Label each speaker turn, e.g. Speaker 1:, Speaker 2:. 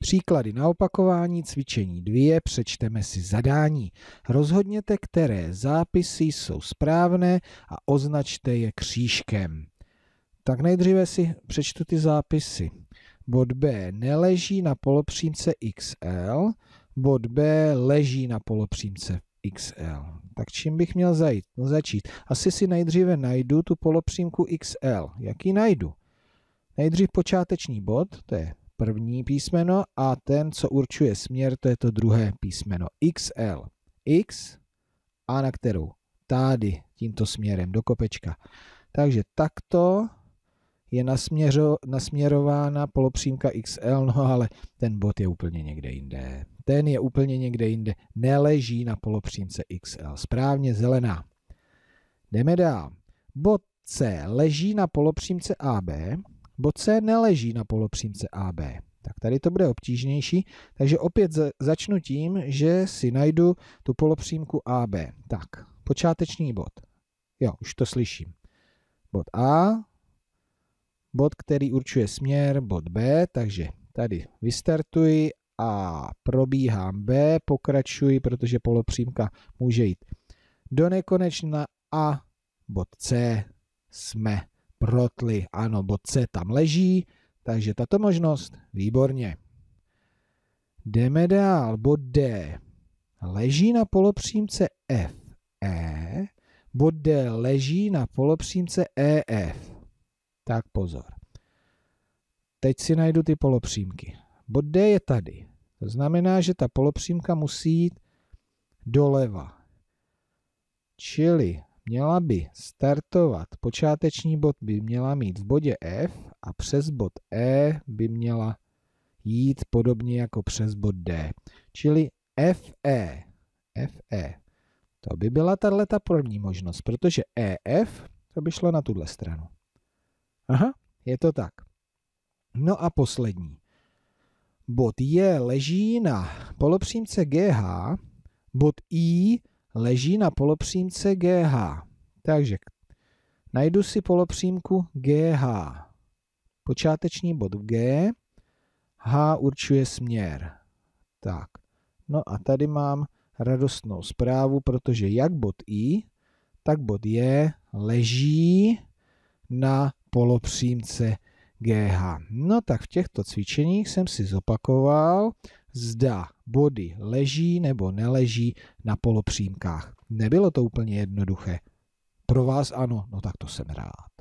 Speaker 1: Příklady na opakování cvičení 2 přečteme si zadání. Rozhodněte, které zápisy jsou správné a označte je křížkem. Tak nejdříve si přečtu ty zápisy. Bod B neleží na polopřímce XL, bod B leží na polopřímce XL. Tak čím bych měl zajít? No začít. Asi si nejdříve najdu tu polopřímku XL. Jaký najdu? Nejdřív počáteční bod, to je první písmeno a ten, co určuje směr, to je to druhé písmeno. XL. X a na kterou? Tady, tímto směrem, do kopečka. Takže takto je nasměřo, nasměrována polopřímka XL, no ale ten bod je úplně někde jinde. Ten je úplně někde jinde, neleží na polopřímce XL. Správně zelená. Jdeme dál. Bod C leží na polopřímce AB, Bod C neleží na polopřímce AB. Tak tady to bude obtížnější, takže opět začnu tím, že si najdu tu polopřímku AB. Tak, počáteční bod. Jo, už to slyším. Bod A, bod, který určuje směr, bod B, takže tady vystartuji a probíhám B, pokračuji, protože polopřímka může jít do nekonečna a bod C jsme protli. Ano, bod C tam leží, takže tato možnost, výborně. Jdeme dál, bod D leží na polopřímce FE, bod D leží na polopřímce EF. Tak pozor. Teď si najdu ty polopřímky. Bod D je tady. To znamená, že ta polopřímka musí jít doleva. Čili měla by startovat, počáteční bod by měla mít v bodě F a přes bod E by měla jít podobně jako přes bod D. Čili FE, FE, to by byla tahle ta první možnost, protože EF to by šlo na tuhle stranu. Aha, je to tak. No a poslední. Bod J leží na polopřímce GH, bod I leží na polopřímce GH. Takže najdu si polopřímku GH. Počáteční bod v G, H určuje směr. Tak, no a tady mám radostnou zprávu, protože jak bod I, tak bod J leží na polopřímce GH. No tak v těchto cvičeních jsem si zopakoval, zda body leží nebo neleží na polopřímkách. Nebylo to úplně jednoduché. Pro vás ano, no tak to jsem rád.